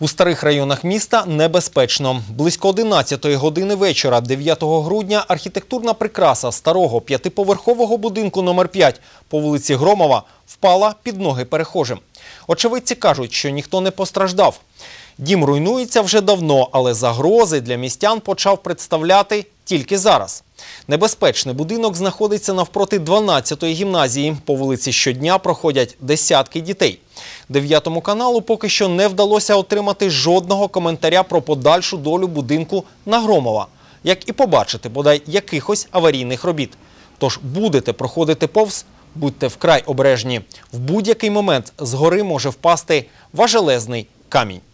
У старих районах міста небезпечно. Близько 11-ї години вечора, 9 грудня, архітектурна прикраса старого п'ятиповерхового будинку номер 5 по вулиці Громова впала під ноги перехожим. Очевидці кажуть, що ніхто не постраждав. Дім руйнується вже давно, але загрози для містян почав представляти тільки зараз. Небезпечний будинок знаходиться навпроти 12-ї гімназії. По вулиці щодня проходять десятки дітей. Дев'ятому каналу поки що не вдалося отримати жодного коментаря про подальшу долю будинку Нагромова, як і побачити бодай якихось аварійних робіт. Тож будете проходити повз, будьте вкрай обережні. В будь-який момент згори може впасти важелезний камінь.